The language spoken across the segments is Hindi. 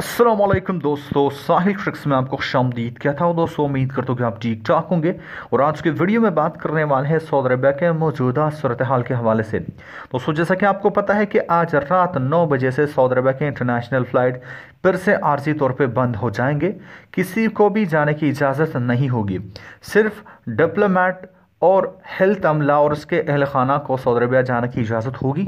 असलम दोस्तों साहिल ट्रिक्स में आपको शाम आमदीद कहता हूँ दोस्तों उम्मीद करता हूँ कि आप ठीक ठाक होंगे और आज के वीडियो में बात करने वाले हैं सऊदी अरबिया के मौजूदा सूरत हाल के हवाले से दोस्तों जैसा कि आपको पता है कि आज रात नौ बजे से सऊदी अरबिया के इंटरनेशनल फ़्लाइट फिर से आर्जी तौर पर बंद हो जाएंगे किसी को भी जाने की इजाज़त नहीं होगी सिर्फ डिप्लोमेट और हेल्थ अमला और उसके अहल खाना को सऊदी अरबिया जाने की इजाज़त होगी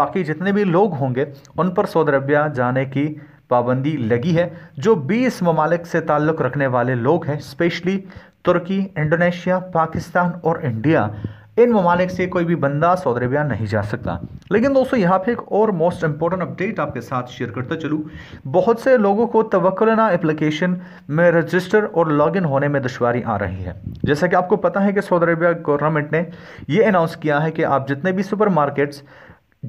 बाकी जितने भी लोग होंगे उन पर सऊदी अरबिया जाने की पाबंदी लगी है जो 20 ममालिक से ताल्लुक़ रखने वाले लोग हैं स्पेशली तुर्की इंडोनेशिया पाकिस्तान और इंडिया इन ममालिक से कोई भी बंदा सऊदी अरबिया नहीं जा सकता लेकिन दोस्तों यहाँ पे एक और मोस्ट इंपॉर्टेंट अपडेट आपके साथ शेयर करता चलूँ बहुत से लोगों को तवक्लना एप्लीकेशन में रजिस्टर और लॉगिन होने में दुशारी आ रही है जैसा कि आपको पता है कि सऊदी अरबिया गवर्नमेंट ने यह अनाउंस किया है कि आप जितने भी सुपर मार्केट्स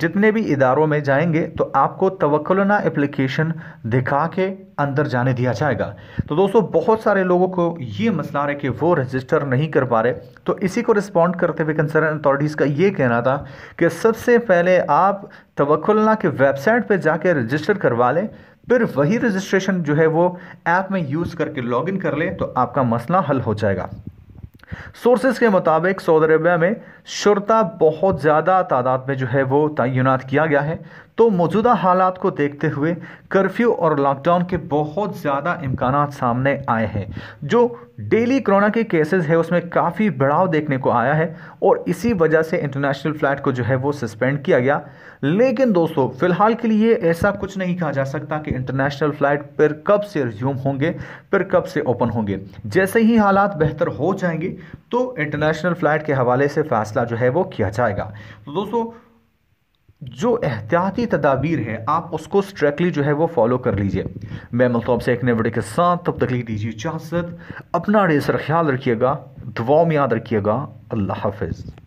जितने भी इदारों में जाएंगे तो आपको तवक्लना एप्लीकेशन दिखा के अंदर जाने दिया जाएगा तो दोस्तों बहुत सारे लोगों को ये मसला है कि वो रजिस्टर नहीं कर पा रहे तो इसी को रिस्पॉन्ड करते हुए कंसर्न अथॉरिटीज़ का ये कहना था कि सबसे पहले आप तवक्लना के वेबसाइट पर जाके रजिस्टर करवा लें फिर वही रजिस्ट्रेशन जो है वो ऐप में यूज़ करके लॉगिन कर लें तो आपका मसला हल हो जाएगा सोर्सेज के मुताबिक सऊदी अरबिया में शुरता बहुत ज़्यादा तादाद में जो है वो तैनात किया गया है तो मौजूदा हालात को देखते हुए कर्फ्यू और लॉकडाउन के बहुत ज़्यादा इम्कान सामने आए हैं जो डेली कोरोना के केसेस है उसमें काफ़ी बढ़ाव देखने को आया है और इसी वजह से इंटरनेशनल फ़्लाइट को जो है वो सस्पेंड किया गया लेकिन दोस्तों फ़िलहाल के लिए ऐसा कुछ नहीं कहा जा सकता कि इंटरनेशनल फ़्लाइट फिर कब से रिज्यूम होंगे फिर कब से ओपन होंगे जैसे ही हालात बेहतर हो जाएंगे तो इंटरनेशनल फ़्लाइट के हवाले से फ़ैसला जो है वो किया जाएगा तो दोस्तों जो एहतियाती तदाबीर है आप उसको स्ट्रैकली जो है वो फॉलो कर लीजिए मैं मुल्तब से एक नए के साथ तब तक दीजिए इजाज़त अपना रेसर ख्याल रखिएगा दुआओं में याद रखिएगा अल्लाह हाफिज़